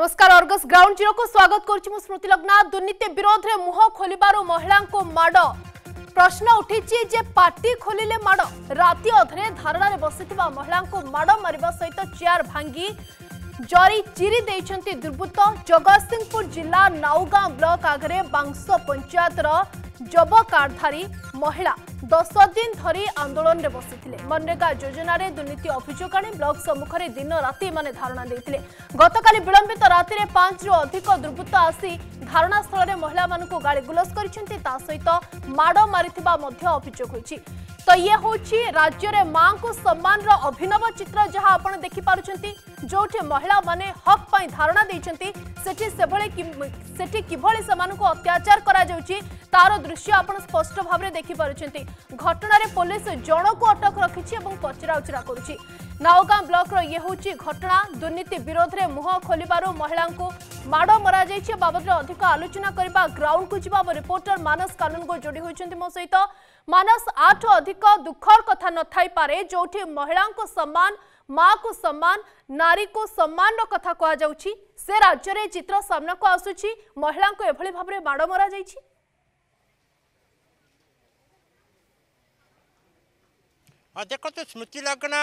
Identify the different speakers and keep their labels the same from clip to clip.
Speaker 1: ନମସ୍କାର Argus ground ଜିରୋକୁ ସ୍ୱାଗତ କରୁଛି ମୁଁ ସ୍ମୃତି ଲଗ୍ନା ଦୁର୍ନୀତି ବିରୋଧରେ ମୁହଁ ଖୋଲିବାରୁ ମହିଳାଙ୍କୁ ମାଡ଼ ପ୍ରଶ୍ନ ଉଠିଛି ଯେ ପାଟି ଖୋଲିଲେ ମାଡ଼ ରାତି ଅଧରେ ଧାରଣାରେ ବସିଥିବା ମହିଳାଙ୍କୁ ମାଡ଼ ମାରିବା ସହିତ ଚେୟାର ଭାଙ୍ଗି ଜରି ଚିରି ଦେଇଛନ୍ତି ଦୁର୍ବୃତ୍ତ ଜଗତସିଂହପୁର ଜିଲ୍ଲା ନାଉଗାଁ ବ୍ଲକ ଆଗରେ ବାଂଶ ପଞ୍ଚାୟତର ଜବ କାର୍ଡଧାରୀ ମହିଳା দশ দিন ধরে আন্দোলনে বসিলে মনরেগা যোজনার দুর্নীতি অভিযোগ আনি ব্লক সম্মুখে দিন রাতে এমানে ধারণা দিয়ে গতকাল বিলম্বিত রাতে পাঁচরু অধিক দুর্বৃত্ত আসি ধারণাস্থলের মহিলা মানুষ গাড়িগুলজ করেছেন তা সহিত মাড় মারি অভিযোগ হয়েছে তো ইয়ে হচ্ছে রাজ্যের মা সম্মানর অভিনব চিত্র যা আপনার দেখিপার যেটি মহিলা মানে হক পাই ধারণা দিয়েছেন সেটি সেভাবে সেটি কিভাবে সে অত্যাচার করা যাচ্ছে তার দৃশ্য আপনার স্পষ্ট ভাবে দেখিপার ଘଟଣାରେ ପୋଲିସ ଜଣକୁ ଅଟକ ରଖିଛି ଏବଂ ପଚରାଉଚରା କରୁଛି ନାଓଗାଁ ବ୍ଲକର ଇଏ ହେଉଛି ଘଟଣା ଦୁର୍ନୀତି ବିରୋଧରେ ମୁହଁ ଖୋଲିବାରୁ ମହିଳାଙ୍କୁ ମାଡ଼ ମରାଯାଇଛି ଏ ବାବଦରେ ଅଧିକ ଆଲୋଚନା କରିବା ଗ୍ରାଉଣ୍ଡକୁ ଯିବା ଆମ ରିପୋର୍ଟର ମାନସ କାନୁନଙ୍କୁ ଯୋଡ଼ି ହୋଇଛନ୍ତି ମୋ ସହିତ ମାନସ ଆଠ ଅଧିକ ଦୁଃଖର କଥା ନଥାଇପାରେ ଯେଉଁଠି ମହିଳାଙ୍କୁ ସମ୍ମାନ ମାଆକୁ ସମ୍ମାନ ନାରୀକୁ ସମ୍ମାନର କଥା କୁହାଯାଉଛି ସେ ରାଜ୍ୟରେ ଚିତ୍ର ସାମ୍ନାକୁ ଆସୁଛି ମହିଳାଙ୍କୁ ଏଭଳି ଭାବରେ ମାଡ଼ ମରାଯାଇଛି
Speaker 2: ଦେଖନ୍ତୁ ସ୍ମୃତି ଲଗ୍ନ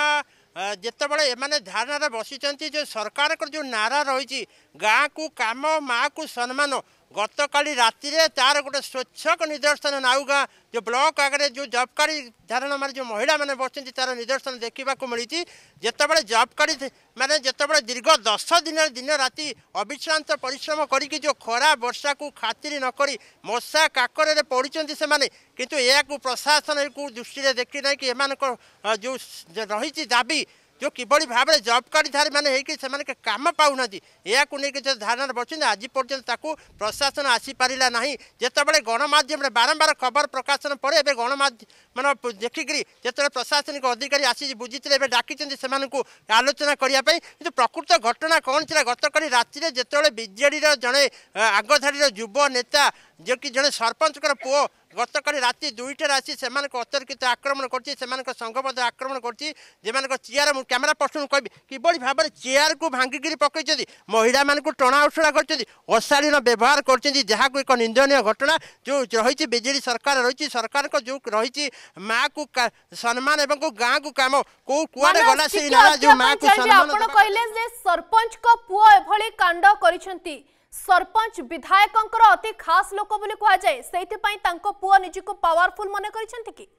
Speaker 2: ଯେତେବେଳେ ଏମାନେ ଧାରଣାରେ ବସିଛନ୍ତି ଯେ ସରକାରଙ୍କର ଯେଉଁ ନାରା ରହିଛି ଗାଁକୁ କାମ ମାଆକୁ ସମ୍ମାନ ଗତକାଲି ରାତିରେ ତାର ଗୋଟେ ସ୍ୱଚ୍ଛକ ନିଦର୍ଶନ ନାଉଗାଁ ଯେଉଁ ବ୍ଲକ ଆଗରେ ଯେଉଁ ଜବକାରୀ ଧାରଣାମାନେ ଯେଉଁ ମହିଳାମାନେ ବସିଛନ୍ତି ତାର ନିଦର୍ଶନ ଦେଖିବାକୁ ମିଳିଛି ଯେତେବେଳେ ଜବକାରୀ ମାନେ ଯେତେବେଳେ ଦୀର୍ଘ ଦଶ ଦିନ ଦିନ ରାତି ଅବିଶ୍ରାନ୍ତ ପରିଶ୍ରମ କରିକି ଯେଉଁ ଖରା ବର୍ଷାକୁ ଖାତିରି ନକରି ମଶା କାକରରେ ପଡ଼ିଛନ୍ତି ସେମାନେ କିନ୍ତୁ ଏହାକୁ ପ୍ରଶାସନକୁ ଦୃଷ୍ଟିରେ ଦେଖି ନାହିଁ କି ଏମାନଙ୍କ ଯେଉଁ ରହିଛି ଦାବି ଯେଉଁ କିଭଳି ଭାବରେ ଜବ୍ କାର୍ଡ଼ଧାରୀମାନେ ହେଇକି ସେମାନଙ୍କ କାମ ପାଉନାହାନ୍ତି ଏହାକୁ ନେଇକି ଯେଉଁ ଧାରଣାରେ ବସୁଛନ୍ତି ଆଜି ପର୍ଯ୍ୟନ୍ତ ତାକୁ ପ୍ରଶାସନ ଆସିପାରିଲା ନାହିଁ ଯେତେବେଳେ ଗଣମାଧ୍ୟମରେ ବାରମ୍ବାର ଖବର ପ୍ରକାଶନ ପରେ ଏବେ ଗଣମାଧ୍ୟମ ଦେଖିକିରି ଯେତେବେଳେ ପ୍ରଶାସନିକ ଅଧିକାରୀ ଆସିଛି ବୁଝିଥିଲେ ଏବେ ଡାକିଛନ୍ତି ସେମାନଙ୍କୁ ଆଲୋଚନା କରିବା ପାଇଁ କିନ୍ତୁ ପ୍ରକୃତ ଘଟଣା କ'ଣ ଥିଲା ଗତକାଲି ରାତିରେ ଯେତେବେଳେ ବିଜେଡ଼ିର ଜଣେ ଆଗଧାଡ଼ିର ଯୁବ ନେତା ଯେଉଁକି ଜଣେ ସରପଞ୍ଚଙ୍କର ପୁଅ ଗତକାଲି ରାତି ଦୁଇଟାରେ ଆସି ସେମାନଙ୍କୁ ଅତର୍କିତ ଆକ୍ରମଣ କରିଛି ସେମାନଙ୍କ ସଂଘବଦ୍ଧ ଆକ୍ରମଣ କରିଛି ଯେମାନଙ୍କ ଚେୟାର ମୁଁ କ୍ୟାମେରା ପର୍ସନକୁ କହିବି କିଭଳି ଭାବରେ ଚେୟାରକୁ ଭାଙ୍ଗିକିରି ପକାଇଛନ୍ତି ମହିଳାମାନଙ୍କୁ ଟଣା ଉଛୁଳା କରିଛନ୍ତି ଅଶାଳୀନ ବ୍ୟବହାର କରିଛନ୍ତି ଯାହାକୁ ଏକ ନିନ୍ଦନୀୟ ଘଟଣା ଯେଉଁ ରହିଛି ବିଜେଡ଼ି ସରକାର ରହିଛି ସରକାରଙ୍କ ଯେଉଁ ରହିଛି ମାଆକୁ ସମ୍ମାନ ଏବଂ ଗାଁକୁ କାମ କୋଉ କୁଆଡ଼େ ଗଲା ସେଇ ନାରା ଯେଉଁ ମାଆକୁ ସମ୍ମାନ
Speaker 1: କହିଲେ ଯେ ସରପଞ୍ଚଙ୍କ ପୁଅ ଏଭଳି କାଣ୍ଡ କରିଛନ୍ତି ସରପଞ୍ଚ ବିଧାୟକଙ୍କର ଅତି ଖାସ୍ ଲୋକ ବୋଲି କୁହାଯାଏ ସେଇଥିପାଇଁ ତାଙ୍କ ପୁଅ ନିଜକୁ ପାୱାରଫୁଲ୍ ମନେ କରିଛନ୍ତି କି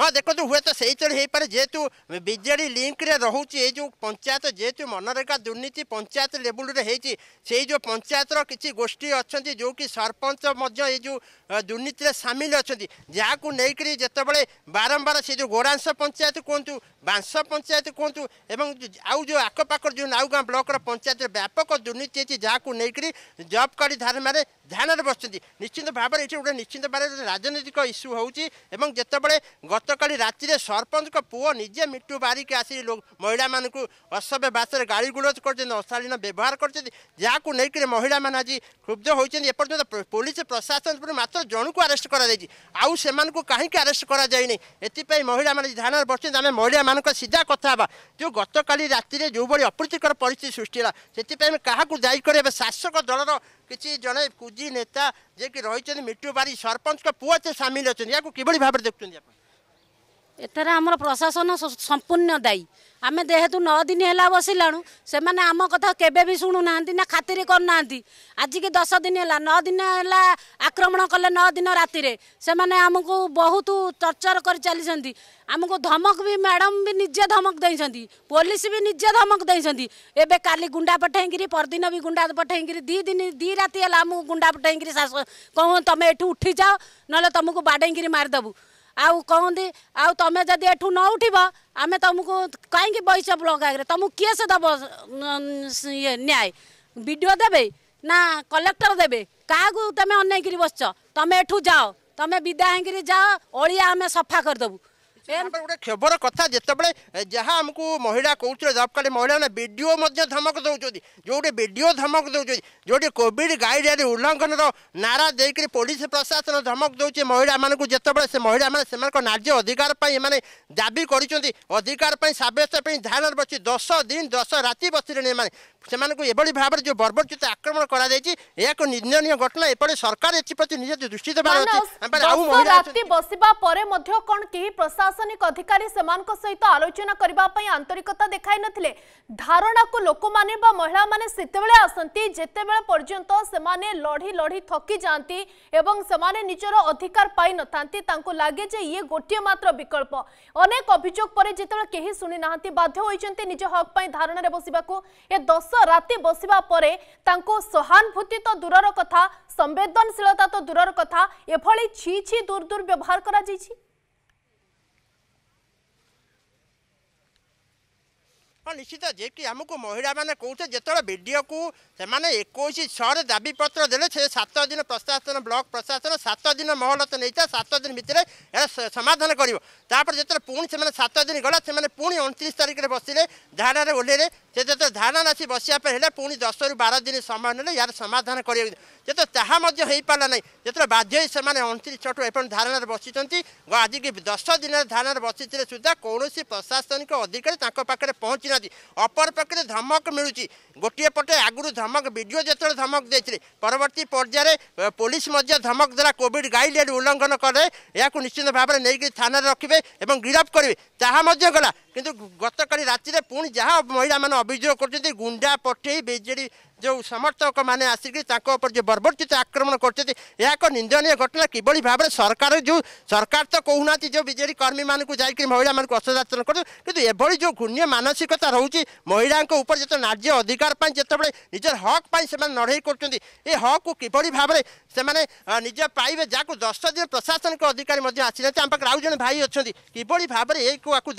Speaker 2: ହଁ ଦେଖନ୍ତୁ ହୁଏତ ସେଇଥିରେ ହେଇପାରେ ଯେହେତୁ ବିଜେଡ଼ି ଲିଙ୍କରେ ରହୁଛି ଏଇ ଯେଉଁ ପଞ୍ଚାୟତ ଯେହେତୁ ମନରେଗା ଦୁର୍ନୀତି ପଞ୍ଚାୟତ ଲେବୁଲ୍ରେ ହେଇଛି ସେଇ ଯେଉଁ ପଞ୍ଚାୟତର କିଛି ଗୋଷ୍ଠୀ ଅଛନ୍ତି ଯେଉଁକି ସରପଞ୍ଚ ମଧ୍ୟ ଏଇ ଯେଉଁ ଦୁର୍ନୀତିରେ ସାମିଲ ଅଛନ୍ତି ଯାହାକୁ ନେଇକରି ଯେତେବେଳେ ବାରମ୍ବାର ସେ ଯେଉଁ ଗୋରାଂଶ ପଞ୍ଚାୟତ କୁହନ୍ତୁ ବାଂଶ ପଞ୍ଚାୟତ କୁହନ୍ତୁ ଏବଂ ଆଉ ଯେଉଁ ଆଖପାଖରେ ଯେଉଁ ନାଉଗାଁ ବ୍ଲକର ପଞ୍ଚାୟତରେ ବ୍ୟାପକ ଦୁର୍ନୀତି ହେଇଛି ଯାହାକୁ ନେଇକରି ଜବ୍ କାର୍ଡ଼ ଧାରଣାରେ ଧ୍ୟାନରେ ବସିଛନ୍ତି ନିଶ୍ଚିନ୍ତ ଭାବରେ ଏଠି ଗୋଟେ ନିଶ୍ଚିନ୍ତ ଭାବରେ ରାଜନୈତିକ ଇସ୍ୟୁ ହେଉଛି ଏବଂ ଯେତେବେଳେ ଗତ गतकाली राति सरपञ्चको पु निजे मिटु बारिक आसि महिला असभ्य भाषा गाडी गुलोज गरिन्छ अशालीन व्यवहार गरिन्छ जहाँको नै महिला आज क्षुब्ध हुन्छ एपर्यन्त ପୋଲିସ ପ୍ରଶାସନରୁ ମାତ୍ର ଜଣକୁ ଆରେଷ୍ଟ କରାଯାଇଛି ଆଉ ସେମାନଙ୍କୁ କାହିଁକି ଆରେଷ୍ଟ କରାଯାଇନି ଏଥିପାଇଁ ମହିଳାମାନେ ଧ୍ୟାନରେ ବସିଛନ୍ତି ଆମେ ମହିଳାମାନଙ୍କ ସିଧା କଥା ହେବା ଯେଉଁ ଗତକାଲି ରାତିରେ ଯେଉଁଭଳି ଅପ୍ରୀତିକର ପରିସ୍ଥିତି ସୃଷ୍ଟି ହେଲା ସେଥିପାଇଁ ଆମେ କାହାକୁ ଦାୟୀ କରିବା ଶାସକ ଦଳର କିଛି ଜଣେ କୁଜି ନେତା ଯିଏକି ରହିଛନ୍ତି ମିଟୁ ବାରି ସରପଞ୍ଚଙ୍କ ପୁଅ ସେ ସାମିଲ ଅଛନ୍ତି ୟାକୁ କିଭଳି ଭାବରେ ଦେଖୁଛନ୍ତି ଆପଣ ଏଥିରେ ଆମର ପ୍ରଶାସନ
Speaker 3: ସମ୍ପୂର୍ଣ୍ଣ ଦାୟୀ ଆମେ ଯେହେତୁ ନଅ ଦିନ ହେଲା ବସିଲାଣୁ ସେମାନେ ଆମ କଥା କେବେ ବି ଶୁଣୁନାହାନ୍ତି ନା ଖାତିରି କରୁନାହାନ୍ତି ଆଜିକି ଦଶ ଦିନ ହେଲା ନଅ ଦିନ ହେଲା ଆକ୍ରମଣ କଲେ ନଅ ଦିନ ରାତିରେ ସେମାନେ ଆମକୁ ବହୁତ ଟର୍ଚର କରି ଚାଲିଛନ୍ତି ଆମକୁ ଧମକ ବି ମ୍ୟାଡ଼ାମ ବି ନିଜେ ଧମକ ଦେଇଛନ୍ତି ପୋଲିସ ବି ନିଜେ ଧମକ ଦେଇଛନ୍ତି ଏବେ କାଲି ଗୁଣ୍ଡା ପଠେଇକିରି ପରଦିନ ବି ଗୁଣ୍ଡା ପଠେଇକିରି ଦୁଇ ଦିନ ଦୁଇ ରାତି ହେଲା ଆମକୁ ଗୁଣ୍ଡା ପଠେଇକିରି ଶାସ କହୁ ତୁମେ ଏଠୁ ଉଠିଯାଅ ନହେଲେ ତୁମକୁ ବାଡ଼େଇକିରି ମାରିଦେବୁ आउँदै आउ न जिठु नउठि आमे तमु कहीँक बहिछ ब्लक आग्रे तमु केसे दब न्याय विडिओ दे नलेक्टर दबै काम अनैकरी बस्छ तम एठु तम विदाक अलिया सफा गरिदु गोटे
Speaker 2: क्षोभर कथ जो जहाँ आमको महिला कौन जब कल महिला विडीओ धमक दौर जो विडीओ धमक दौर जो कॉविड गाइडल उल्लंघन नारा देकर पुलिस प्रशासन धमक दौर महिला मानक जो महिला मैंने नार्य अधिकार पर दाबी करती अधिकार दस दिन दस राति बस ସେମାନଙ୍କୁ ଏଭଳି ଭାବରେ ଯେଉଁ ବର୍ବୋଚିତ ଆକ୍ରମଣ କରାଯାଇଛି ଏହାକୁ ନିନ୍ଦନୀୟ ଘଟଣା ଏପଟେ ସରକାର ଏଥିପ୍ରତି ନିଜ ଦୃଷ୍ଟି ଦେବାର ରାତି
Speaker 1: ବସିବା ପରେ ମଧ୍ୟ କ'ଣ କେହି ପ୍ରଶାସନିକ ଅଧିକାରୀ ସେମାନଙ୍କ ସହିତ ଆଲୋଚନା କରିବା ପାଇଁ ଆନ୍ତରିକତା ଦେଖାଇ ନଥିଲେ ଧାରଣାକୁ ଲୋକମାନେ ବା ମହିଳାମାନେ ସେତେବେଳେ ଆସନ୍ତି ଯେତେବେଳେ ପର୍ଯ୍ୟନ୍ତ ସେମାନେ ଲଢ଼ି ଲଢ଼ି ଥକି ଯାଆନ୍ତି ଏବଂ ସେମାନେ ନିଜର ଅଧିକାର ପାଇନଥାନ୍ତି ତାଙ୍କୁ ଲାଗେ ଯେ ଇଏ ଗୋଟିଏ ମାତ୍ର ବିକଳ୍ପ ଅନେକ ଅଭିଯୋଗ ପରେ ଯେତେବେଳେ କେହି ଶୁଣି ନାହାନ୍ତି ବାଧ୍ୟ ହୋଇଛନ୍ତି ନିଜ ହକ୍ ପାଇଁ ଧାରଣାରେ ବସିବାକୁ ଏ ଦଶ ମାସ ରାତି ବସିବା ପରେ ତାଙ୍କୁ ସହାନୁଭୂତି ତ ଦୂରର କଥା ସମ୍ବେଦନଶୀଳତା ତ ଦୂରର କଥା ଏଭଳି ଛି ଛି ଦୂର ଦୂର ବ୍ୟବହାର କରାଯାଇଛି
Speaker 2: ନିଶ୍ଚିତ ଯିଏକି ଆମକୁ ମହିଳାମାନେ କହୁଛେ ଯେତେବେଳେ ବିଡ଼ିଓକୁ ସେମାନେ ଏକୋଇଶ ଛଅରେ ଦାବିପତ୍ର ଦେଲେ ସେ ସାତ ଦିନ ପ୍ରଶାସନ ବ୍ଲକ ପ୍ରଶାସନ ସାତ ଦିନ ମହଲତ ନେଇଥାଏ ସାତ ଦିନ ଭିତରେ ଏହା ସମାଧାନ କରିବ ତାପରେ ଯେତେବେଳେ ପୁଣି ସେମାନେ ସାତ ଦିନ ଗଲା ସେମାନେ ପୁଣି ଅଣତିରିଶ ତାରିଖରେ ବସିଲେ ଧାରଣାରେ ଓହ୍ଲେଇଲେ ସେ ଯେତେବେଳେ ଧାରଣା ଆସି ବସିବା ପାଇଁ ହେଲେ ପୁଣି ଦଶରୁ ବାର ଦିନ ସମୟ ନେଲେ ଏହାର ସମାଧାନ କରିବାକୁ ଯେତେବେଳେ ତାହା ମଧ୍ୟ ହୋଇପାରିଲା ନାହିଁ ଯେତେବେଳେ ବାଧ୍ୟ ହୋଇ ସେମାନେ ଅଣତିରିଶ ଛଅଠୁ ଏପର୍ଯ୍ୟନ୍ତ ଧାରଣାରେ ବସିଛନ୍ତି ଆଜିକି ଦଶ ଦିନରେ ଧାରଣାରେ ବସିଥିଲେ ସୁଦ୍ଧା କୌଣସି ପ୍ରଶାସନିକ ଅଧିକାରୀ ତାଙ୍କ ପାଖରେ ପହଞ୍ଚି ଦେଉଛନ୍ତି ଅପରପକ୍ଷରେ ଧମକ ମିଳୁଛି ଗୋଟିଏ ପଟେ ଆଗରୁ ଧମକ ବିଡ଼ିଓ ଯେତେବେଳେ ଧମକ ଦେଇଥିଲେ ପରବର୍ତ୍ତୀ ପର୍ଯ୍ୟାୟରେ ପୋଲିସ ମଧ୍ୟ ଧମକ ଦ୍ୱାରା କୋଭିଡ଼ ଗାଇଡ଼ଲାଇନ୍ ଉଲ୍ଲଙ୍ଘନ କଲେ ଏହାକୁ ନିଶ୍ଚିତ ଭାବରେ ନେଇକି ଥାନାରେ ରଖିବେ ଏବଂ ଗିରଫ କରିବେ ତାହା ମଧ୍ୟ ଗଲା କିନ୍ତୁ ଗତକାଲି ରାତିରେ ପୁଣି ଯାହା ମହିଳାମାନେ ଅଭିଯୋଗ କରୁଛନ୍ତି ଗୁଣ୍ଡା ପଠେଇ ବିଜେଡ଼ି जो समर्थक मैंने आसिक जो बर्बरचित आक्रमण करते एक निंदनीय घटना किभली भाव में सरकार जो सरकार तो कहूना जो विजेडी कर्मी मानक जाकि महिला मान अश्रदाचरण कर जो घूर्ण्य मानसिकता रोचे महिला जो नार्य अधिकार जिते बड़े निजर हक से लड़ई कर हक को किभली भाव में से निज पाइबे जहाँ दस दिन प्रशासनिक अधिकारी आसी आम पाखे आउ जे भाई अच्छा किभ भाव देखुं आप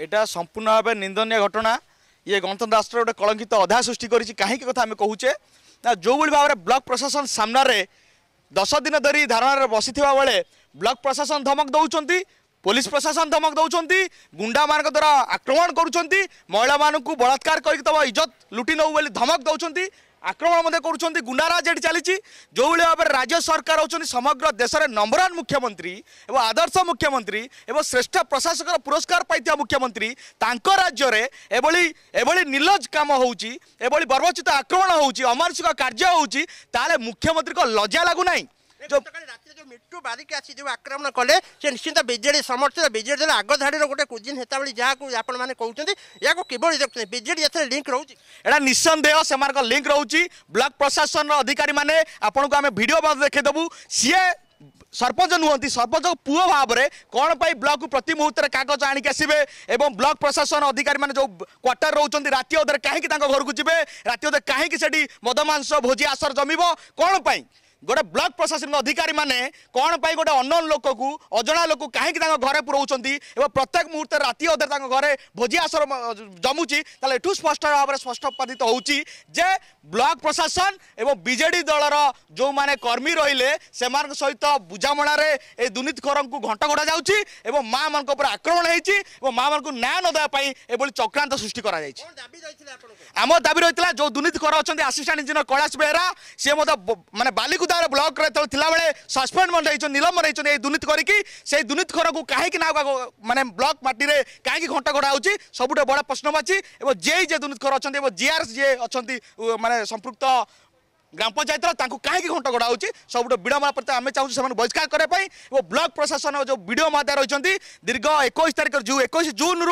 Speaker 4: यहाँ संपूर्ण भाव निंदनीय घटना ଇଏ ଗଣତନ୍ତ୍ର ଗୋଟେ କଳଙ୍କିତ ଅଧା ସୃଷ୍ଟି କରିଛି କାହିଁକି କଥା ଆମେ କହୁଛେ ନା ଯେଉଁଭଳି ଭାବରେ ବ୍ଲକ୍ ପ୍ରଶାସନ ସାମ୍ନାରେ ଦଶ ଦିନ ଧରି ଧାରଣାରେ ବସିଥିବା ବେଳେ ବ୍ଲକ୍ ପ୍ରଶାସନ ଧମକ ଦେଉଛନ୍ତି ପୋଲିସ ପ୍ରଶାସନ ଧମକ ଦେଉଛନ୍ତି ଗୁଣ୍ଡାମାନଙ୍କ ଦ୍ୱାରା ଆକ୍ରମଣ କରୁଛନ୍ତି ମହିଳାମାନଙ୍କୁ ବଳାତ୍କାର କରିକି ତମ ଇଜ୍ଜତ ଲୁଟି ନେଉ ବୋଲି ଧମକ ଦେଉଛନ୍ତି ଆକ୍ରମଣ ମଧ୍ୟ କରୁଛନ୍ତି ଗୁଣ୍ଡାରାଜ ଏଠି ଚାଲିଛି ଯେଉଁଭଳି ଭାବରେ ରାଜ୍ୟ ସରକାର ହେଉଛନ୍ତି ସମଗ୍ର ଦେଶରେ ନମ୍ବର ୱାନ୍ ମୁଖ୍ୟମନ୍ତ୍ରୀ ଏବଂ ଆଦର୍ଶ ମୁଖ୍ୟମନ୍ତ୍ରୀ ଏବଂ ଶ୍ରେଷ୍ଠ ପ୍ରଶାସକର ପୁରସ୍କାର ପାଇଥିବା ମୁଖ୍ୟମନ୍ତ୍ରୀ ତାଙ୍କ ରାଜ୍ୟରେ ଏଭଳି ଏଭଳି ନିଲଜ କାମ ହେଉଛି ଏଭଳି ବର୍ବଚିତ ଆକ୍ରମଣ ହେଉଛି ଅମାନୁଷିକ କାର୍ଯ୍ୟ ହେଉଛି ତାହେଲେ ମୁଖ୍ୟମନ୍ତ୍ରୀଙ୍କ ଲଜା ଲାଗୁନାହିଁ ମିଟୁ ବାରିକି ଆସି ଯେଉଁ ଆକ୍ରମଣ କଲେ ସେ ନିଶ୍ଚିତ ବିଜେଡ଼ି ସମର୍ଥିତ ବିଜେଡ଼ି ଦଳ ଆଗଧାଡ଼ିର ଗୋଟେ କୁଜିନ ହେତାବଳି ଯାହାକୁ ଆପଣମାନେ କହୁଛନ୍ତି ଏହାକୁ କିଭଳି ଦେଖୁଛନ୍ତି ବିଜେଡ଼ି ଏଥିରେ ଲିଙ୍କ୍ ରହୁଛି ଏଇଟା ନିଃସନ୍ଦେହ ସେମାନଙ୍କ ଲିଙ୍କ୍ ରହୁଛି ବ୍ଲକ୍ ପ୍ରଶାସନର ଅଧିକାରୀମାନେ ଆପଣଙ୍କୁ ଆମେ ଭିଡ଼ିଓ ଦେଖେଇଦେବୁ ସିଏ ସରପଞ୍ଚ ନୁହନ୍ତି ସରପଞ୍ଚ ପୁଅ ଭାବରେ କ'ଣ ପାଇଁ ବ୍ଲକକୁ ପ୍ରତି ମୁହୂର୍ତ୍ତରେ କାଗଜ ଆଣିକି ଆସିବେ ଏବଂ ବ୍ଲକ ପ୍ରଶାସନ ଅଧିକାରୀମାନେ ଯେଉଁ କ୍ୱାର୍ଟର ରହୁଛନ୍ତି ରାତି ଅଧରେ କାହିଁକି ତାଙ୍କ ଘରକୁ ଯିବେ ରାତି ଅଧରେ କାହିଁକି ସେଠି ମଦମାଂସ ଭୋଜି ଆସର ଜମିବ କ'ଣ ପାଇଁ গোটে ব্লক প্রশাসনিক অধিকারী মানে কোণ পাই গোটে অনন লোককে অজনা লোক কাহিকি তাঁর ঘরে পুরাউছেন এবং প্রত্যেক মুহূর্তে রাতে অধরে তাঁর ঘরে ভোজি আসর জমুছি তাহলে এটু স্পষ্ট ভাবে স্পষ্টপাদিত হচ্ছে যে ব্লক প্রশাসন এবং বিজেডি দলর যে কর্মী রহলে সে সহিত বুঝামণারে এই দুর্নীতিখোর ঘণ্ট ঘোড়া যাচ্ছে এবং মা মানুষ উপরে আক্রমণ হয়েছে এবং মা মানুষ ন্যায় নদেওয়া এভাবে চক্রান্ত সৃষ্টি করা যাই আমার দাবি রয়েছে যে দুর্নীতিখোর অনেক আসিষ্টাট ইঞ্জিনিয়র কৈলাশ বেহেরা সি মানে বালিকুদ ତାର ବ୍ଲକରେ ଯେତେବେଳେ ଥିଲାବେଳେ ସସ୍ପେଣ୍ଡମେଣ୍ଟ ହେଇଛନ୍ତି ନିଲମ୍ବନ ହେଇଛନ୍ତି ଏଇ ଦୁର୍ନୀତି କରିକି ସେଇ ଘରକୁ କାହିଁକି ନା ମାନେ ବ୍ଲକ ମାଟିରେ କାହିଁକି ଘଣ୍ଟ ଘଟା ହେଉଛି ସବୁଠୁ ବଡ଼ ପ୍ରଶ୍ନବାଚୀ ଏବଂ ଯିଏ ଯିଏ ଘର ଅଛନ୍ତି ଏବଂ ଜିଆର୍ ଯିଏ ଅଛନ୍ତି ମାନେ ସମ୍ପୃକ୍ତ ग्राम पञ्चायत रुख काहीँक घन्ट गाडाहे सबै विडमा चाहन्छु बहिष्कार गर् ब्लक प्रशासन जो विड मान्छ दीर्घ एकै तारिक जुन एकै जुन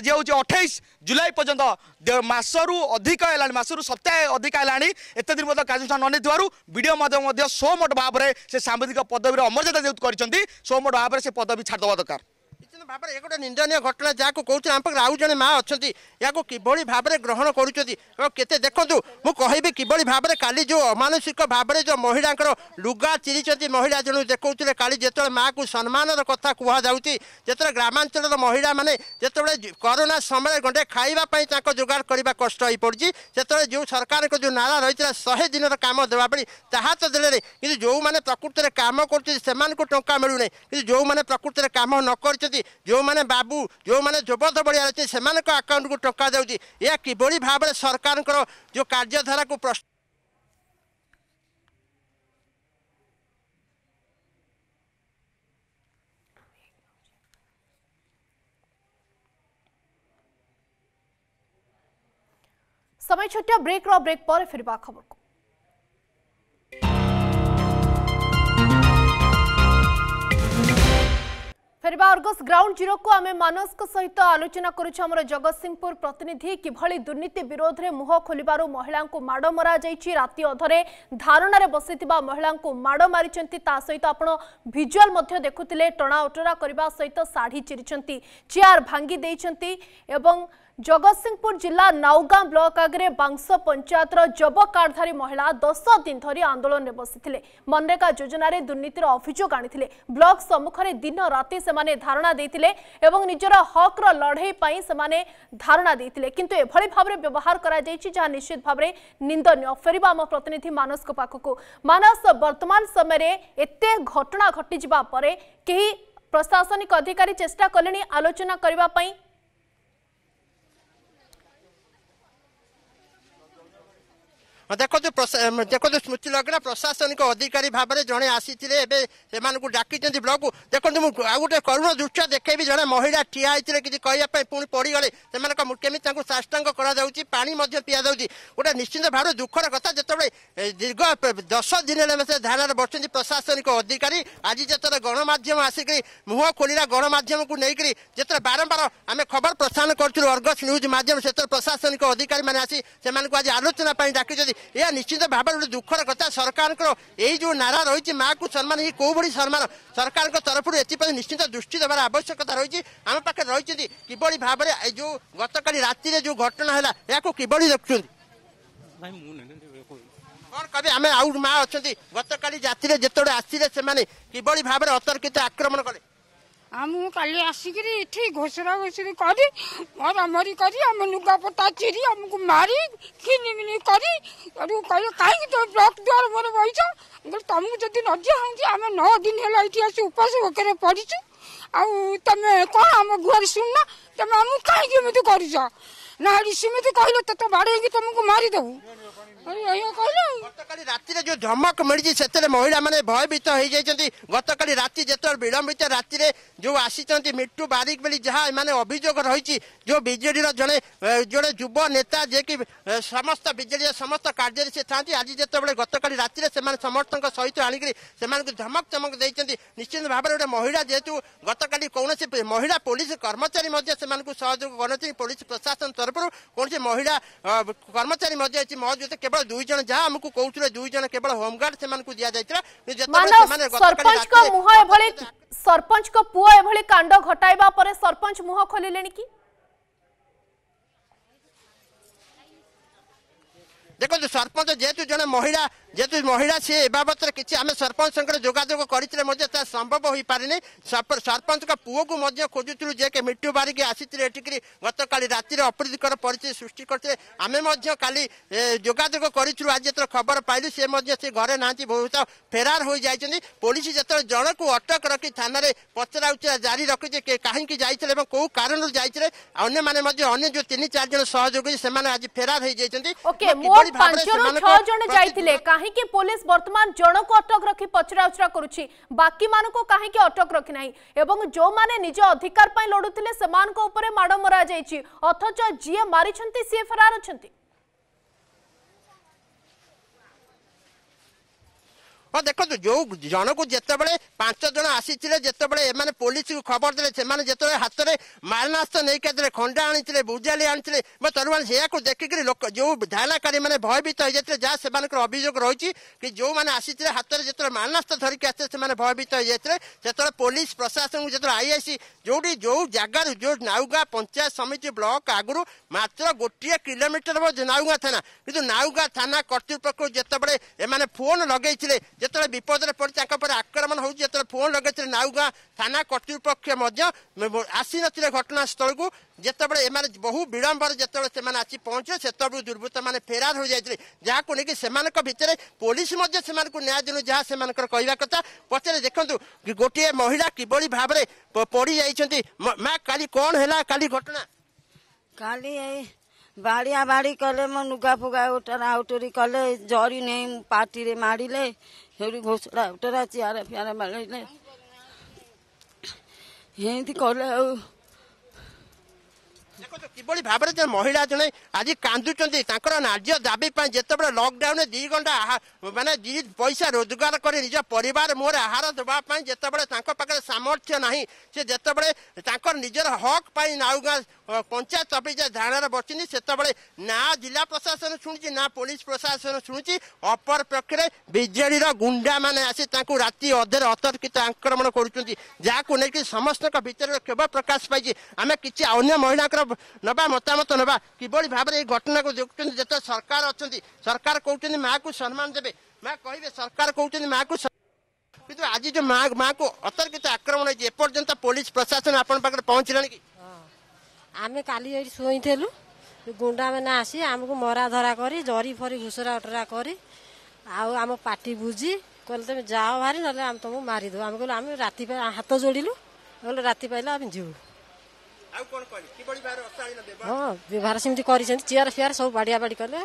Speaker 4: आज हौ अठैस जुलै पर्यन्त मासु अधिक होला मासहरू सप्ताहे अधिक होला नि ए नने थियो माध्यम सोमोट भावर सदिक पदवी र अमर्यादा सो मोट से पदवी छाडदेला दरकार
Speaker 2: ভাবরে একডা নিঞ্জানি ঘটনা যা কো কওছ হামক রাউজন মা আচতি ইয়া কো কিবড়ি ভাবরে গ্রহণ করুছতি কেতে দেখন্ত মু কহিবি কিবড়ি ভাবরে কালি যো মানুসিক ভাবরে যো মহিলাক লুগা চিৰিছতি মহিলা জনু দেখউছলে কালি জেতলে মা কো সম্মানৰ কথা কوها যাওতি জেতৰ গ্ৰামান্তৰৰ মহিলা মানে জেতলে করোনা সমৰণ গঁঠে খাইবা পই চা কা দুৰগাৰ কৰিব কষ্ট হ'ই পঢ়ি জেতলে যো সরকারৰ যো নালা ৰৈছলা 100 দিনৰ কাম দেবা পঢ়ি তাহা তো দিনৰে কিন্তু যো মানে প্ৰকৃতিৰ কাম কৰছতি সেমানকো টকা মেলু নে কিন্তু যো মানে প্ৰকৃতিৰ কাম নকৰছতি जो मैंने बाबू जो मैंने जबरद बढ़िया अच्छे से आकाउंट को टका दे किभरी भाव सरकार जो कार्यधारा को प्रश्न
Speaker 1: समय छोटिया ब्रेक रेक पर फिर खबर को ফেরবা অর্গস গ্রাউন্ড জিরোকু আমি মানসক সহিত আলোচনা করুছু আমার জগৎসিংপুর প্রতিনিধি কিভাবে দুর্নীতি বিরোধে মুহ খোলার মহিলা মাড় মরা যাই রাতে অধরে ধারণার বসি মহিলা মাড় মারি তা সহ আপনার ভিজুয়াল দেখুলে টণা ওটরা করা সহ শাড়ি চিড়ি চেয়ার ভাঙ্গি এবং জগৎসিংপুর জেলা নাওগাঁ ব্লক আগে বাংশ পঞ্চায়েতর জব কার্ডধারী মহিলা দশ দিন ধর আন্দোলনে বসিলে মনরেগা যোজনার দুর্নীতির অভিযোগ আনিলে ব্লক সম্মুখে দিন রাতে সে ধারণা দিয়ে এবং নিজের হকর লড়াই সে ধারণা দিয়ে কিন্তু এভাবে ভাবে ব্যবহার করা যা নিশ্চিত ভাবে নিন্দনীয় ফেরবা আম প্রতিনিধি মানস পাখক মানস বর্তমান সময়ে এত ঘটনা ঘটিযা পরে কেহি প্রশাসনিক অধিকারী চেষ্টা কলে আলোচনা করা
Speaker 2: ଦେଖନ୍ତୁ ଦେଖନ୍ତୁ ସ୍ମୃତି ଲଗ୍ନା ପ୍ରଶାସନିକ ଅଧିକାରୀ ଭାବରେ ଜଣେ ଆସିଥିଲେ ଏବେ ସେମାନଙ୍କୁ ଡାକିଛନ୍ତି ବ୍ଲକକୁ ଦେଖନ୍ତୁ ମୁଁ ଆଉ ଗୋଟେ କରୁଣ ଦୃଶ୍ୟ ଦେଖେଇବି ଜଣେ ମହିଳା ଠିଆ ହେଇଥିଲେ କିଛି କହିବା ପାଇଁ ପୁଣି ପଡ଼ିଗଲେ ସେମାନଙ୍କ କେମିତି ତାଙ୍କୁ ସାଷ୍ଟାଙ୍ଗ କରାଯାଉଛି ପାଣି ମଧ୍ୟ ପିଆଯାଉଛି ଗୋଟେ ନିଶ୍ଚିନ୍ତ ଭାବରେ ଦୁଃଖର କଥା ଯେତେବେଳେ ଦୀର୍ଘ ଦଶ ଦିନ ହେଲେ ସେ ଧାରାରେ ବସିଛନ୍ତି ପ୍ରଶାସନିକ ଅଧିକାରୀ ଆଜି ଯେତେବେଳେ ଗଣମାଧ୍ୟମ ଆସିକରି ମୁହଁ ଖୋଲିଲା ଗଣମାଧ୍ୟମକୁ ନେଇକରି ଯେତେବେଳେ ବାରମ୍ବାର ଆମେ ଖବର ପ୍ରସାରଣ କରୁଥିଲୁ ଅର୍ଗସ୍ ନ୍ୟୁଜ୍ ମାଧ୍ୟମରେ ସେତେବେଳେ ପ୍ରଶାସନିକ ଅଧିକାରୀମାନେ ଆସି ସେମାନଙ୍କୁ ଆଜି ଆଲୋଚନା ପାଇଁ ଡାକିଛନ୍ତି ଏହା ନିଶ୍ଚିତ ଭାବରେ ଗୋଟେ ଦୁଃଖର କଥା ସରକାରଙ୍କର ଏଇ ଯେଉଁ ନାରା ରହିଛି ମାଆକୁ ସମ୍ମାନ ହିଁ କେଉଁଭଳି ସମ୍ମାନ ସରକାରଙ୍କ ତରଫରୁ ଏଥିପ୍ରତି ନିଶ୍ଚିତ ଦୃଷ୍ଟି ଦେବାର ଆବଶ୍ୟକତା ରହିଛି ଆମ ପାଖରେ ରହିଛନ୍ତି କିଭଳି ଭାବରେ ଏ ଯେଉଁ ଗତକାଲି ରାତିରେ ଯେଉଁ ଘଟଣା ହେଲା ଏହାକୁ କିଭଳି ଦେଖୁଛନ୍ତି କ'ଣ କହିବେ ଆମେ ଆଉ ମା ଅଛନ୍ତି ଗତକାଲି ରାତିରେ ଯେତେବେଳେ ଆସିଲେ ସେମାନେ କିଭଳି ଭାବରେ ଅତର୍କିତ ଆକ୍ରମଣ କଲେ
Speaker 5: ମୁଁ କାଲି ଆସିକିରି ଏଠି ଘୋଷରା ଘୋଷରି କରି ମରାମରି କରି ଆମ ଲୁଗାପଟା ଚିରି ଆମକୁ ମାରି ଖିନିମିନି କରି କହିଲେ କାହିଁକି ତମେ ବ୍ଲକ ଦ୍ୱାର ମୋର ବଇଛ ତମକୁ ଯଦି ନ ହେଉଛି ଆମେ ନଅ ଦିନ ହେଲା ଏଠି ଆସି ଉପାସ ଭୋକରେ ପଡ଼ିଛୁ ଆଉ ତମେ କ'ଣ ଆମ ଗୁହାରି ଶୁଣୁନା ତମେ ଆମକୁ କାହିଁକି ଏମିତି କରୁଛ ନହେଲେ ସେମିତି କହିଲେ ତୋତେ ବାଡ଼େଇକି ତମକୁ ମାରିଦେବୁ
Speaker 2: କହିଲ ଗତକାଲି ରାତିରେ ଯେଉଁ ଧମକ ମିଳିଛି ସେଥିରେ ମହିଳାମାନେ ଭୟଭୀତ ହେଇଯାଇଛନ୍ତି ଗତକାଲି ରାତି ଯେତେବେଳେ ବିଳମ୍ବିତ ରାତିରେ ଯେଉଁ ଆସିଛନ୍ତି ମିଟୁ ବାରିକ ବୋଲି ଯାହା ଏମାନେ ଅଭିଯୋଗ ରହିଛି ଯେଉଁ ବିଜେଡ଼ିର ଜଣେ ଜଣେ ଯୁବ ନେତା ଯିଏକି ସମସ୍ତ ବିଜେଡ଼ିର ସମସ୍ତ କାର୍ଯ୍ୟରେ ସେ ଥାନ୍ତି ଆଜି ଯେତେବେଳେ ଗତକାଲି ରାତିରେ ସେମାନେ ସମସ୍ତଙ୍କ ସହିତ ଆଣିକରି ସେମାନଙ୍କୁ ଧମକ ଚମକ ଦେଇଛନ୍ତି ନିଶ୍ଚିନ୍ତ ଭାବରେ ଗୋଟେ ମହିଳା ଯେହେତୁ ଗତକାଲି କୌଣସି ମହିଳା ପୋଲିସ କର୍ମଚାରୀ ମଧ୍ୟ ସେମାନଙ୍କୁ ସହଯୋଗ କରୁନଥିଲେ ପୋଲିସ ପ୍ରଶାସନ तरफ कौन से महिला कर्मचारी मजा मजबूत केवल दुईज जहां आमको कहते दुईज केवल होमगार्ड से दि जाता सरपंच सरपंच पुआ कांड घटाइबा परे सरपंच मुह खोली कि देखते सरपंच जेहेतु जन महिला जेहेतु महिला सी ए बाबत किसी आम सरपंच जोाजोग करते संभव हो पारे सरपंच पुह को खोजुलू जे के बारिक आसी एटिकी गत काली रात अप्रीतिकर पिस्थित सृष्टि करते आम का जोाजोग करूँ खबर पाइल सी मैं घरे नाता फेरार हो जाती पुलिस जो जन को अटक रखी थाना पचरा उचरा जारी रखी कहीं जाते कौ कारण जाते अने जो तीन चार जन सहयोगी से आज फेरार हो जाती ବର୍ତ୍ତମାନ ପାଞ୍ଚରୁ ଛଅ ଜଣ
Speaker 1: ଯାଇଥିଲେ କାହିଁକି ପୋଲିସ ବର୍ତ୍ତମାନ ଜଣକୁ ଅଟକ ରଖି ପଚରାଉଚରା କରୁଛି ବାକିମାନଙ୍କୁ କାହିଁକି ଅଟକ ରଖିନାହିଁ ଏବଂ ଯେଉଁମାନେ ନିଜ ଅଧିକାର ପାଇଁ ଲଢୁଥିଲେ ସେମାନଙ୍କ ଉପରେ ମାଡ଼ ମରାଯାଇଛି ଅଥଚ ଯିଏ ମାରିଛନ୍ତି ସିଏ ଫେରାର ଅଛନ୍ତି
Speaker 2: ହଁ ଦେଖନ୍ତୁ ଯୋଉ ଜଣକୁ ଯେତେବେଳେ ପାଞ୍ଚ ଜଣ ଆସିଥିଲେ ଯେତେବେଳେ ଏମାନେ ପୋଲିସକୁ ଖବର ଦେଲେ ସେମାନେ ଯେତେବେଳେ ହାତରେ ମାରଣାସ୍ତ୍ର ନେଇକି ଆସିଥିଲେ ଖଣ୍ଡା ଆଣିଥିଲେ ବୁଜାଲି ଆଣିଥିଲେ ବା ତରୁବାଣ ସେୟାକୁ ଦେଖିକିରି ଲୋକ ଯୋଉ ଧାରଣାକାରୀମାନେ ଭୟଭୀତ ହୋଇଯାଇଥିଲେ ଯାହା ସେମାନଙ୍କର ଅଭିଯୋଗ ରହିଛି କି ଯୋଉମାନେ ଆସିଥିଲେ ହାତରେ ଯେତେବେଳେ ମାରଣାସ୍ତ୍ର ଧରିକି ଆସିଥିଲେ ସେମାନେ ଭୟଭୀତ ହୋଇଯାଇଥିଲେ ସେତେବେଳେ ପୋଲିସ ପ୍ରଶାସନକୁ ଯେତେବେଳେ ଆଇଆଇସି ଯୋଉଠି ଯୋଉ ଜାଗାରୁ ଯୋଉ ନାଉଗାଁ ପଞ୍ଚାୟତ ସମିତି ବ୍ଲକ ଆଗରୁ ମାତ୍ର ଗୋଟିଏ କିଲୋମିଟର ହେବ ନାଉଗାଁ ଥାନା କିନ୍ତୁ ନାଉଗାଁ ଥାନା କର୍ତ୍ତୃପକ୍ଷ ଯେତେବେଳେ ଏମାନେ ଫୋନ୍ ଲଗେଇଥିଲେ जो विपद पड़े आक्रमण होते फोन लगे नाउगा थाना कर्तृपक्ष आसी ना घटनास्थल को जितेबाद एम बहु विड़म्बर जिते आसी पहुंचे से दुर्बृत मैंने फेरार हो जाते जहाँ को लेकिन सेमितर पुलिस जहाँ से कहवा कथा पचार देखु गोटे महिला किभली भाव में पड़ जाती माँ का कौन है घटना
Speaker 3: बाड़िया बाड़ी कले मो नुगा फुगा उठा आउटरी कले जरी नहीं पार्टी माड़िले एवढी घोषणा अवतराची आरा
Speaker 2: प्यारा मिळाली
Speaker 4: ଏମିତି କଲେ ଆଉ
Speaker 2: ଦେଖନ୍ତୁ କିଭଳି ଭାବରେ ଜଣେ ମହିଳା ଜଣେ ଆଜି କାନ୍ଦୁଛନ୍ତି ତାଙ୍କର ନ୍ୟାଯ୍ୟ ଦାବି ପାଇଁ ଯେତେବେଳେ ଲକଡାଉନରେ ଦୁଇ ଘଣ୍ଟା ମାନେ ଦୁଇ ପଇସା ରୋଜଗାର କରି ନିଜ ପରିବାର ମୁହଁରେ ଆହାର ଦେବା ପାଇଁ ଯେତେବେଳେ ତାଙ୍କ ପାଖରେ ସାମର୍ଥ୍ୟ ନାହିଁ ସେ ଯେତେବେଳେ ତାଙ୍କର ନିଜର ହକ୍ ପାଇଁ ନାଉଗାଁ पंचायत अफिस धारण में बसी से ना जिला प्रशासन शुणी ना पुलिस प्रशासन शुणी अपर पक्ष में विजेडर गुंडा मैंने आसी राति अधर अतर्कित आक्रमण कराकू समस्त भितर क्षोभ प्रकाश पाई आम कि अगर महिला ना मतामत ना कि भाव में घटना को देखते जो सरकार अच्छा सरकार कौन माँ को सम्मान देते माँ कह सरकार कौन माँ को कितना आज जो माँ माँ को अतर्कित आक्रमण होपर्यंत पुलिस प्रशासन आप पहुँचला कि
Speaker 3: ଆମେ କାଲି ଏଇଠି ଶୋଇଥିଲୁ ଗୁଣ୍ଡାମାନେ ଆସି ଆମକୁ ମରା ଧରା କରି ଜରି ଫରି ଘୁଷୁରା ଅଟରା କରି ଆଉ ଆମ ପାଟି ବୁଝି କହିଲେ ତମେ ଯାଅ ଭାରି ନହେଲେ ଆମେ ତମକୁ ମାରିଦେବୁ ଆମେ କହିଲୁ ଆମେ ରାତି ହାତ ଯୋଡ଼ିଲୁ କହିଲୁ ରାତି ପାଇଲେ ଆମେ ଯିବୁ ହଁ ବ୍ୟବହାର ସେମିତି କରିଛନ୍ତି ଚେୟାର ଫେୟାର ସବୁ ବାଡ଼ିଆ ବାଡ଼ି କଲେ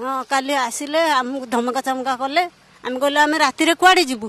Speaker 3: ହଁ କାଲି ଆସିଲେ ଆମକୁ ଧମକା ଚମକା କଲେ ଆମେ କହିଲୁ ଆମେ ରାତିରେ କୁଆଡ଼େ ଯିବୁ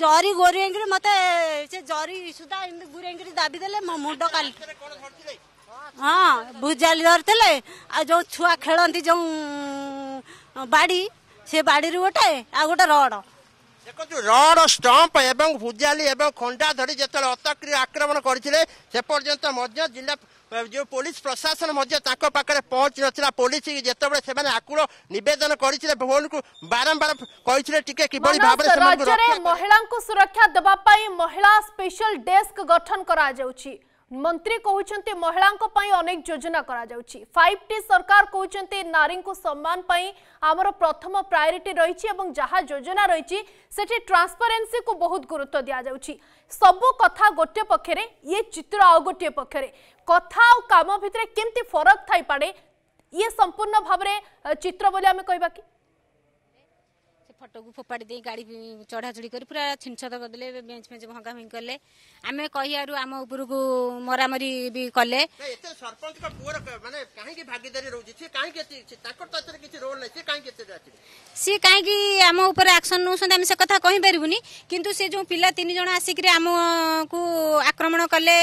Speaker 3: ଜରି ଗୋରେଇକିରି ମୋତେ ସେ ଜରି ସୁଦ୍ଧା ଏମିତି ଗୁରେଇକିରି ଦାବିଦେଲେ ମୋ ମୁଣ୍ଡ କାଲି ହଁ ଭୁଜାଲି ଧରିଥିଲେ ଆଉ ଯେଉଁ ଛୁଆ ଖେଳନ୍ତି ଯେଉଁ ବାଡ଼ି ସେ ବାଡ଼ିରୁ ଗୋଟେ ଆଉ ଗୋଟେ
Speaker 2: ରଡ଼ ଦେଖନ୍ତୁ ରଡ଼ ଷ୍ଟମ୍ପ ଏବଂ ଭୁଜାଲି ଏବଂ ଖଣ୍ଡା ଧରି ଯେତେବେଳେ ଅତକ୍ରିୟ ଆକ୍ରମଣ କରିଥିଲେ ସେ ପର୍ଯ୍ୟନ୍ତ ମଧ୍ୟ ଜିଲ୍ଲା जो ପୋଲିସ ପ୍ରଶାସନ ମଧ୍ୟ ତାଙ୍କ ପାଖରେ ପହଞ୍ଚିନଥିଲା ପୋଲିସ ଯେତେବେଳେ ସେମାନେ ଆକୁଳ ନିବେଦନ କରିଥିଲେ ଭୁବନକୁ ବାରମ୍ବାର କହିଥିଲେ ଟିକେ କିଭଳି ଭାବରେ ରାଜ୍ୟରେ
Speaker 1: ମହିଳାଙ୍କୁ ସୁରକ୍ଷା ଦେବା ପାଇଁ ମହିଳା ସ୍ପେଶାଲ ଡେସ୍କ ଗଠନ କରାଯାଉଛି ମନ୍ତ୍ରୀ କହୁଛନ୍ତି ମହିଳାଙ୍କ ପାଇଁ ଅନେକ ଯୋଜନା କରାଯାଉଛି ଫାଇଭ ଟି ସରକାର କହୁଛନ୍ତି ନାରୀଙ୍କୁ ସମ୍ମାନ ପାଇଁ ଆମର ପ୍ରଥମ ପ୍ରାୟୋରିଟି ରହିଛି ଏବଂ ଯାହା ଯୋଜନା ରହିଛି ସେଠି ଟ୍ରାନ୍ସପାରେନ୍ସିକୁ ବହୁତ ଗୁରୁତ୍ୱ ଦିଆଯାଉଛି ସବୁ କଥା ଗୋଟିଏ ପକ୍ଷରେ ଇଏ ଚିତ୍ର ଆଉ ଗୋଟିଏ ପକ୍ଷରେ कथा आ कम फरक थी पड़े ये संपूर्ण भाव चित्र
Speaker 5: बोले कह ଫଟୋକୁ ଫୋପାଡ଼ି ଦେଇ ଗାଡ଼ି ଚଢ଼ାଚଢ଼ି କରି ପୁରା ଛିନଛତ କରିଦେଲେ ବେଞ୍ଚ ଫେଞ୍ଚ ଭଙ୍ଗା ଭଙ୍ଗି କଲେ ଆମେ କହିବାରୁ ଆମ ଉପରକୁ ମରାମରି ବି କଲେ
Speaker 2: ଏତେ ସରପଞ୍ଚଙ୍କ ପୁଅର ମାନେ କାହିଁକି ଭାଗିଦାରୀ ରହୁଛି ସିଏ କାହିଁକି ତାଙ୍କର ତ ଏଥିରେ କିଛି ରୋଲ୍ ନାହିଁ ସିଏ କାହିଁକି ଏଥିରେ
Speaker 5: ସିଏ କାହିଁକି ଆମ ଉପରେ ଆକ୍ସନ୍ ନେଉଛନ୍ତି ଆମେ ସେ କଥା କହିପାରିବୁନି କିନ୍ତୁ ସେ ଯେଉଁ ପିଲା ତିନି ଜଣ ଆସିକିରି ଆମକୁ ଆକ୍ରମଣ କଲେ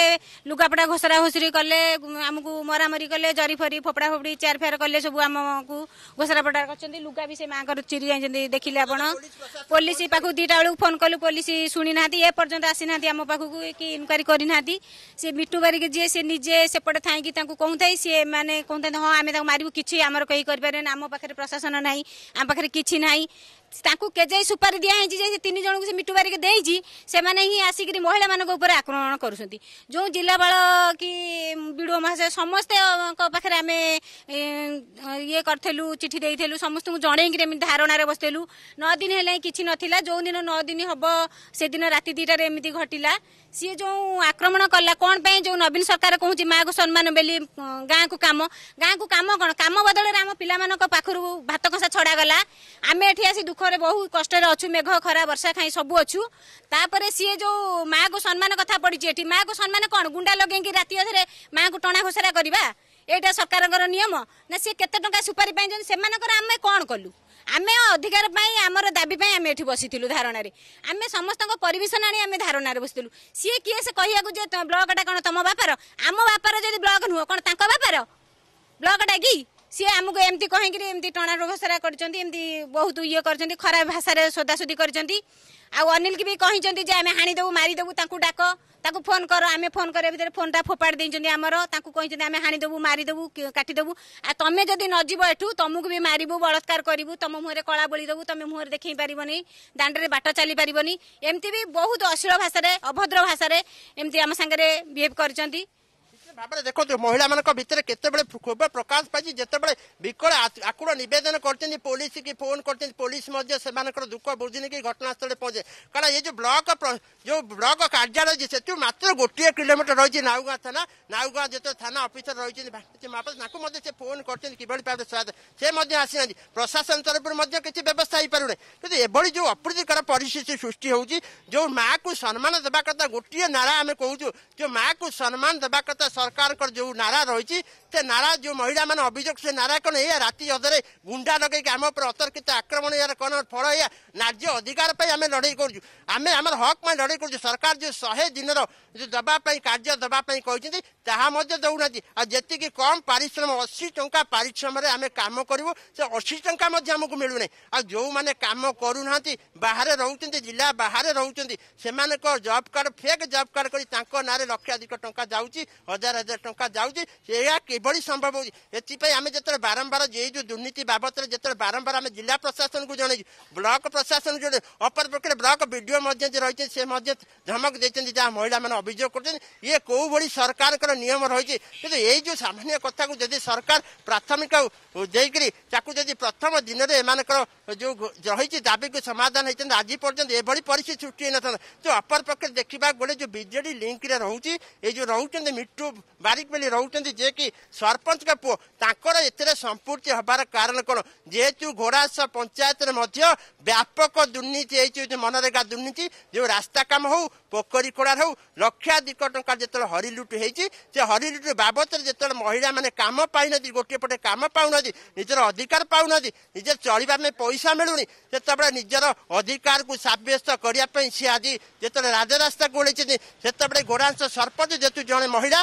Speaker 5: ଲୁଗାପଟା ଘୋଷରା ଘୋଷରି କଲେ ଆମକୁ ମରାମରି କଲେ ଜରି ଫରି ଫୋପଡ଼ା ଫୋପଡ଼ି ଚେୟାର ଫେୟାର କଲେ ସବୁ ଆମକୁ ଘୋଷରା ଫୋପଡ଼ା କରିଛନ୍ତି ଲୁଗା ବି ସେ ମାଆଙ୍କର ଚିରି ଯାଇଛନ୍ତି ଦେଖିଲେ ଆପଣ ପୋଲିସ ପାଖକୁ ଦୁଇଟା ବେଳକୁ ଫୋନ୍ କଲୁ ପୋଲିସ ଶୁଣିନାହାନ୍ତି ଏ ପର୍ଯ୍ୟନ୍ତ ଆସିନାହାନ୍ତି ଆମ ପାଖକୁ କି ଇନକ୍ୱାରି କରିନାହାନ୍ତି ସେ ବିଟୁ ବାରିକ ଯିଏ ସେ ନିଜେ ସେପଟେ ଥାଇକି ତାଙ୍କୁ କହୁଥାଏ ସିଏ ମାନେ କହୁଥାନ୍ତି ହଁ ଆମେ ତାକୁ ମାରିବୁ କିଛି ଆମର କେହି କରିପାରିବେନି ଆମ ପାଖରେ ପ୍ରଶାସନ ନାହିଁ ଆମ ପାଖରେ କିଛି ନାହିଁ ତାଙ୍କୁ କେଜେଇ ସୁପାରି ଦିଆ ହେଇଛି ଯେ ତିନି ଜଣଙ୍କୁ ସେ ମିଟୁ ବାରିକି ଦେଇଛି ସେମାନେ ହିଁ ଆସିକିରି ମହିଳାମାନଙ୍କ ଉପରେ ଆକ୍ରମଣ କରୁଛନ୍ତି ଯେଉଁ ଜିଲ୍ଲାପାଳ କି ବିଡ଼ୁଓ ମହାଶୟ ସମସ୍ତଙ୍କ ପାଖରେ ଆମେ ଇଏ କରିଥିଲୁ ଚିଠି ଦେଇଥିଲୁ ସମସ୍ତଙ୍କୁ ଜଣେଇକିରି ଏମିତି ଧାରଣାରେ ବସିଥିଲୁ ନଅ ଦିନ ହେଲେ କିଛି ନଥିଲା ଯେଉଁଦିନ ନଅ ଦିନ ହେବ ସେଦିନ ରାତି ଦୁଇଟାରେ ଏମିତି ଘଟିଲା ସିଏ ଯେଉଁ ଆକ୍ରମଣ କଲା କ'ଣ ପାଇଁ ଯେଉଁ ନବୀନ ସରକାର କହୁଛି ମାଆକୁ ସମ୍ମାନ ବୋଲି ଗାଁକୁ କାମ ଗାଁକୁ କାମ କ'ଣ କାମ ବଦଳରେ ଆମ ପିଲାମାନଙ୍କ ପାଖରୁ ଭାତ କଷା ଛଡ଼ାଗଲା ଆମେ ଏଠି ଆସି ଦୁଃଖରେ ବହୁ କଷ୍ଟରେ ଅଛୁ ମେଘ ଖରା ବର୍ଷା ଖାଇ ସବୁ ଅଛୁ ତାପରେ ସିଏ ଯେଉଁ ମାଆକୁ ସମ୍ମାନ କଥା ପଡିଛି ଏଠି ମାଆକୁ ସମ୍ମାନ କଣ ଗୁଣ୍ଡା ଲଗେଇକି ରାତି ଅଧରେ ମାଆଙ୍କୁ ଟଣା ଘୋଷରା କରିବା ଏଇଟା ସରକାରଙ୍କର ନିୟମ ନା ସିଏ କେତେ ଟଙ୍କା ସୁପାରି ପାଇଛନ୍ତି ସେମାନଙ୍କର ଆମେ କଣ କଲୁ ଆମେ ଅଧିକାର ପାଇଁ ଆମର ଦାବି ପାଇଁ ଆମେ ଏଠି ବସିଥିଲୁ ଧାରଣାରେ ଆମେ ସମସ୍ତଙ୍କ ପରିବେଷଣ ଆଣି ଆମେ ଧାରଣାରେ ବସିଥିଲୁ ସିଏ କିଏ ସେ କହିବାକୁ ଯେ ବ୍ଲକଟା କଣ ତମ ବାପାର ଆମ ବାପାର ଯଦି ବ୍ଲକ ନୁହଁ କଣ ତାଙ୍କ ବାପାର ବ୍ଲକଟା କି ସିଏ ଆମକୁ ଏମିତି କହିକିରି ଏମିତି ଟଣା ଘୋଷରା କରିଛନ୍ତି ଏମିତି ବହୁତ ଇଏ କରିଛନ୍ତି ଖରାପ ଭାଷାରେ ସୋଦାସୋଦି କରିଛନ୍ତି ଆଉ ଅନିଲକି ବି କହିଛନ୍ତି ଯେ ଆମେ ହାଣିଦେବୁ ମାରିଦେବୁ ତାଙ୍କୁ ଡାକ ତାକୁ ଫୋନ୍ କର ଆମେ ଫୋନ୍ କରିବା ଭିତରେ ଫୋନ୍ଟା ଫୋପାଡ଼ି ଦେଇଛନ୍ତି ଆମର ତାଙ୍କୁ କହିଛନ୍ତି ଆମେ ହାଣିଦେବୁ ମାରିଦେବୁ କାଟିଦେବୁ ଆଉ ତମେ ଯଦି ନ ଯିବ ଏଠୁ ତମକୁ ବି ମାରିବୁ ବଳାତ୍କାର କରିବୁ ତମ ମୁହଁରେ କଳା ବୋଳିଦେବୁ ତମେ ମୁହଁରେ ଦେଖେଇ ପାରିବନି ଦାଣ୍ଡରେ ବାଟ ଚାଲିପାରିବନି ଏମିତି ବି ବହୁତ ଅଶ୍ଳୀଳ ଭାଷାରେ ଅଭଦ୍ର ଭାଷାରେ ଏମିତି ଆମ ସାଙ୍ଗରେ ବିହେଭ୍ କରିଛନ୍ତି
Speaker 2: भावे देखते महिला मान भर के क्षोभ प्रकाश पाई जो बड़े विकल आकुल नवेदन करलीस कि फोन कर पुलिस से दुख बुझे नहीं कि घटनास्थल पहुंचे कहना ये जो ब्लक जो ब्लक कार्यालय अच्छे से मात्र गोटे कोमीटर रही नाउगा थाना नाउगा जो थाना अफिसर रही महापा से फोन कर प्रशासन तरफ किसी व्यवस्था हो पारे कि जो अप्रीतिकर परिस्थित सृष्टि होती जो माँ को सम्मान देवा कथा गोटे नारा आम कहूँ जो माँ को सम्मान देवा कथा ସରକାରଙ୍କର ଯେଉଁ ନାରା ରହିଛି ସେ ନାରା ଯେଉଁ ମହିଳାମାନେ ଅଭିଯୋଗ ସେ ନାରା କ'ଣ ଏଇଆ ରାତି ଅଧରେ ଗୁଣ୍ଡା ଲଗେଇକି ଆମ ଉପରେ ଅତର୍କିତ ଆକ୍ରମଣ ଏହାର କ'ଣ ଫଳ ଏଇଆ ନାର୍ଯ୍ୟ ଅଧିକାର ପାଇଁ ଆମେ ଲଢ଼େଇ କରୁଛୁ ଆମେ ଆମର ହକ୍ ପାଇଁ ଲଢ଼େଇ କରୁଛୁ ସରକାର ଯେଉଁ ଶହେ ଦିନର ଯେଉଁ ଦେବା ପାଇଁ କାର୍ଯ୍ୟ ଦେବା ପାଇଁ କହିଛନ୍ତି ତାହା ମଧ୍ୟ ଦେଉନାହାନ୍ତି ଆଉ ଯେତିକି କମ୍ ପାରିଶ୍ରମ ଅଶୀ ଟଙ୍କା ପାରିଶ୍ରମରେ ଆମେ କାମ କରିବୁ ସେ ଅଶୀ ଟଙ୍କା ମଧ୍ୟ ଆମକୁ ମିଳୁନାହିଁ ଆଉ ଯେଉଁମାନେ କାମ କରୁନାହାନ୍ତି ବାହାରେ ରହୁଛନ୍ତି ଜିଲ୍ଲା ବାହାରେ ରହୁଛନ୍ତି ସେମାନଙ୍କ job card fake job card କରି ତାଙ୍କ ନାଁରେ ଲକ୍ଷାଧିକ ଟଙ୍କା ଯାଉଛି ହଜାର हजार टाँचा जाऊँ किभली संभव होमें जो बारंबार ये जो दुर्नीति बाबद जो बारंबार आम जिला प्रशासन को जन ब्लक प्रशासन जो अपरपक्ष ब्लक विडीओ रही है धमक देते जहाँ महिला मैंने अभियोग करते ये कौली सरकार नियम रही है कि ये जो सामान्य कथा जी सरकार प्राथमिक देकरी प्रथम दिन में जो रही दाबी को समाधान होता आज पर्यटन ये पिस्थित सृष्टि न था जो अपरपक्ष देखा गोटे जो विजेड लिंक रोचे ये जो रोच मिट्टू ବାରିକ ବୋଲି ରହୁଛନ୍ତି ଯେ କି ସରପଞ୍ଚଙ୍କ ପୁଅ ତାଙ୍କର ଏଥିରେ ସମ୍ପୃକ୍ତି ହେବାର କାରଣ କ'ଣ ଯେହେତୁ ଘୋଡ଼ାସ ପଞ୍ଚାୟତରେ ମଧ୍ୟ ବ୍ୟାପକ ଦୁର୍ନୀତି ହେଇଛି ମନରେଗା ଦୁର୍ନୀତି ଯେଉଁ ରାସ୍ତା କାମ ହଉ ପୋଖରୀ କୋଡ଼ାର ହେଉ ଲକ୍ଷାଧିକ ଟଙ୍କା ଯେତେବେଳେ ହରିଲୁଟ ହେଇଛି ସେ ହରିଲୁଟ ବାବଦରେ ଯେତେବେଳେ ମହିଳାମାନେ କାମ ପାଇନାହାନ୍ତି ଗୋଟିଏ ପଟେ କାମ ପାଉନାହାନ୍ତି ନିଜର ଅଧିକାର ପାଉନାହାନ୍ତି ନିଜେ ଚଳିବା ପାଇଁ ପଇସା ମିଳୁନି ସେତେବେଳେ ନିଜର ଅଧିକାରକୁ ସାବ୍ୟସ୍ତ କରିବା ପାଇଁ ସେ ଆଜି ଯେତେବେଳେ ରାଜରାସ୍ତାକୁ ଓହ୍ଲାଇଛନ୍ତି ସେତେବେଳେ ଘୋଡ଼ାଂଶ ସରପଞ୍ଚ ଯେହେତୁ ଜଣେ ମହିଳା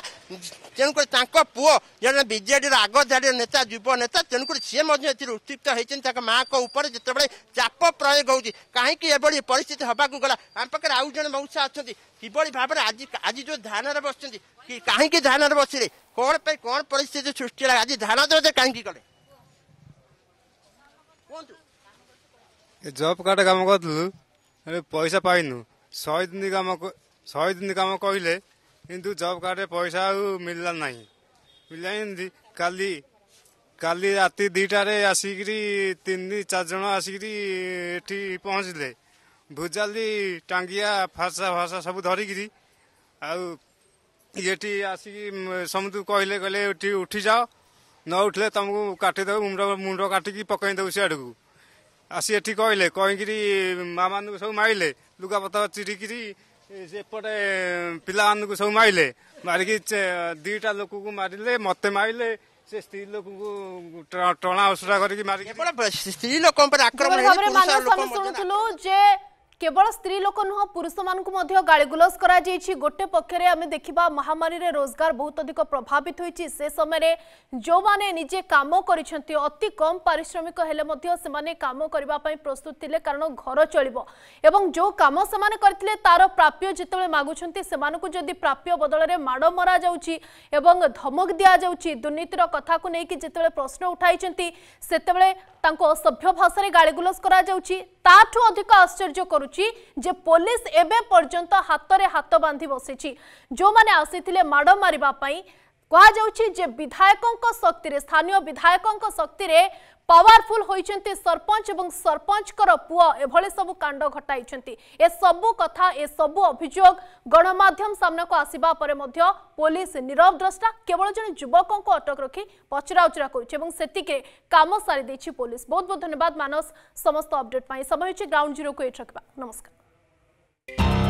Speaker 2: ତେଣୁକରି ତାଙ୍କ ପୁଅ ଜଣେ ବିଜେଡ଼ିର ଆଗ ଧାଡ଼ିର ନେତା ଯୁବ ନେତା ତେଣୁକରି ସିଏ ମଧ୍ୟ ଏଥିରେ ଉତ୍କ୍ଷିପ୍ତ ହୋଇଛନ୍ତି ତାଙ୍କ ମାଆଙ୍କ ଉପରେ ଯେତେବେଳେ ଚାପ ପ୍ରୟୋଗ ହେଉଛି କାହିଁକି ଏଭଳି ପରିସ୍ଥିତି ହେବାକୁ ଗଲା ଆମ ପାଖରେ ଆଉ ଜଣେ ମଉସା ଅଛନ୍ତି କିଭଳି ଭାବରେ ଆଜି ଆଜି ଯେଉଁ ଧ୍ୟାନରେ ବସିଛନ୍ତି କାହିଁକି ଧ୍ୟାନରେ ବସିଲେ କ'ଣ ପାଇଁ କ'ଣ ପରିସ୍ଥିତି ସୃଷ୍ଟି ହେଲା ଆଜି ଧ୍ୟାନ ଦେଉଛ କାହିଁକି କଲେ କୁହନ୍ତୁ ଜବ୍ କାର୍ଡ କାମ କରିଥିଲୁ ପଇସା ପାଇନୁ ଶହେ ଦିନ କାମ ଶହେ ଦିନ କାମ କହିଲେ କିନ୍ତୁ ଜବ୍ କାର୍ଡରେ ପଇସା ଆଉ ମିଳିଲା ନାହିଁ ମିଳିଲା ଯେମିତି କାଲି କାଲି ରାତି ଦୁଇଟାରେ ଆସିକିରି ତିନି ଚାରି ଜଣ ଆସିକିରି ଏଠି ପହଞ୍ଚିଲେ ଭୁଜାଲି ଟାଙ୍ଗିଆ
Speaker 3: ଫାସା ଫାସା ସବୁ ଧରିକିରି ଆଉ ଏଠି ଆସିକି
Speaker 2: ସମସ୍ତଙ୍କୁ କହିଲେ କହିଲେ ଏଠି ଉଠିଯାଅ ନ ଉଠିଲେ ତମକୁ କାଟିଦେବୁ ମୁଣ୍ଡ ମୁଣ୍ଡ କାଟିକି ପକେଇଦେବୁ ସିଆଡ଼କୁ ଆସି ଏଠି କହିଲେ କହିକିରି ମାମାନଙ୍କୁ ସବୁ ମାରିଲେ ଲୁଗାପତ୍ର ଚିରିକିରି ସେପଟେ ପିଲାମାନଙ୍କୁ ସବୁ ମାରିଲେ ମାରିକି ଦୁଇଟା ଲୋକଙ୍କୁ ମାରିଲେ ମୋତେ ମାରିଲେ ସେ ସ୍ତ୍ରୀ ଲୋକଙ୍କୁ ଟଣା ଅସୁରା କରିକି ମାରିକି ସ୍ତ୍ରୀ ଲୋକଙ୍କ ଉପରେ ଆକ୍ରମଣ
Speaker 1: কেবল স্ত্রী লোক নুহ পুরুষ মানুষ গাড়িগুলজ করা গোটে পক্ষে আমি দেখা মহামারী রোজগার বহুত অধিক প্রভাবিত হয়েছে সে সময় যে নিজে কাম করেছেন অতি কম পারিশ্রমিক হলে সে কাম করা প্রস্তুত লে কারণ ঘর চলব এবং যে কাম সে করে তার প্রাপ্য যেত মাগুছেন সে যদি প্রাপ্য বদলরে মাড় মরা যাচ্ছি এবং ধমক দিয়া যাচ্ছি দুর্নীতির কথা নিয়ে যেতবে প্রশ্ন উঠাই সেতবে তা অসভ্য ভাষায় গাড়িগুলজ করা যাচ্ছে ତାଠୁ ଅଧିକ ଆଶ୍ଚର୍ଯ୍ୟ କରୁଛି ଯେ ପୋଲିସ ଏବେ ପର୍ଯ୍ୟନ୍ତ ହାତରେ ହାତ ବାନ୍ଧି ବସିଛି ଯେଉଁମାନେ ଆସିଥିଲେ ମାଡ଼ ମାରିବା ପାଇଁ କୁହାଯାଉଛି ଯେ ବିଧାୟକଙ୍କ ଶକ୍ତିରେ ସ୍ଥାନୀୟ ବିଧାୟକଙ୍କ ଶକ୍ତିରେ ପାୱାରଫୁଲ ହୋଇଛନ୍ତି ସରପଞ୍ଚ ଏବଂ ସରପଞ୍ଚଙ୍କର ପୁଅ ଏଭଳି ସବୁ କାଣ୍ଡ ଘଟାଇଛନ୍ତି ଏସବୁ କଥା ଏସବୁ ଅଭିଯୋଗ ଗଣମାଧ୍ୟମ ସାମ୍ନାକୁ ଆସିବା ପରେ ମଧ୍ୟ ପୋଲିସ ନିରବ ଦ୍ରଷ୍ଟା କେବଳ ଜଣେ ଯୁବକଙ୍କୁ ଅଟକ ରଖି ପଚରାଉଚରା କରୁଛି ଏବଂ ସେତିକିରେ କାମ ସାରି ଦେଇଛି ପୋଲିସ ବହୁତ ବହୁତ ଧନ୍ୟବାଦ ମାନସ ସମସ୍ତ ଅପଡେଟ୍ ପାଇଁ ସମୟ ହେଉଛି ଗ୍ରାଉଣ୍ଡ ଜିରୋକୁ ଏଇଠି ରଖିବା ନମସ୍କାର